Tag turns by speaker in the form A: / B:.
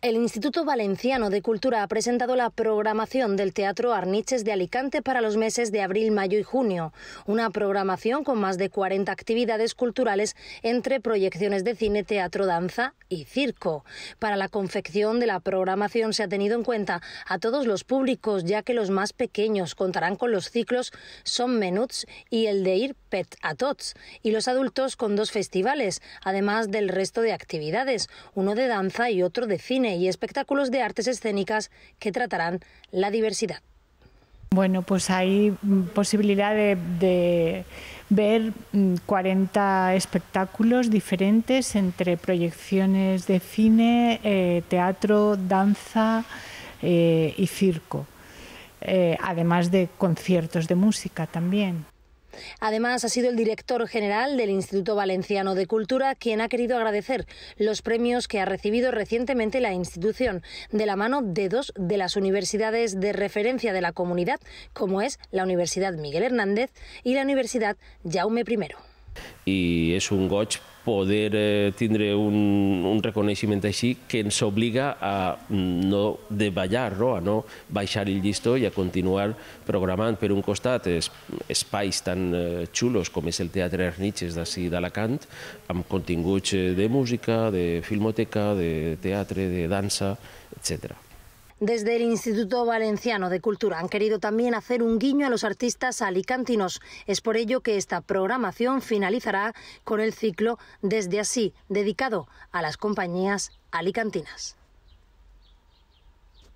A: El Instituto Valenciano de Cultura ha presentado la programación del Teatro Arniches de Alicante para los meses de abril, mayo y junio, una programación con más de 40 actividades culturales entre proyecciones de cine, teatro, danza y circo. Para la confección de la programación se ha tenido en cuenta a todos los públicos, ya que los más pequeños contarán con los ciclos Son Menuts y el de Ir Pet a Tots, y los adultos con dos festivales, además del resto de actividades, uno de danza y otro de cine y espectáculos de artes escénicas que tratarán la diversidad.
B: Bueno, pues hay mm, posibilidad de, ver 40 mm, espectáculos diferentes entre proyecciones de cine, eh, teatro, danza eh, y circo, eh, además de conciertos de música también. Además,
A: ha sido el director general del Instituto Valenciano de Cultura quien ha querido agradecer los premios que ha recibido recientemente la institución de la mano de dos de las universidades de referencia de la comunidad, como es la Universidad Miguel Hernández y la Universidad Jaume I.
C: i és un goig poder eh, tindre un, un reconeixement així que ens obliga a mm, no davallar, no? a no baixar el llistó i a continuar programant per un costat espais tan eh, xulos com és el Teatre Arnitges d'ací d'Alacant, amb continguts eh, de música, de filmoteca, de teatre, de dansa, etcètera.
A: Desde el Instituto Valenciano de Cultura han querido también hacer un guiño a los artistas alicantinos. Es por ello que esta programación finalizará con el ciclo Desde así, dedicado a las compañías alicantinas.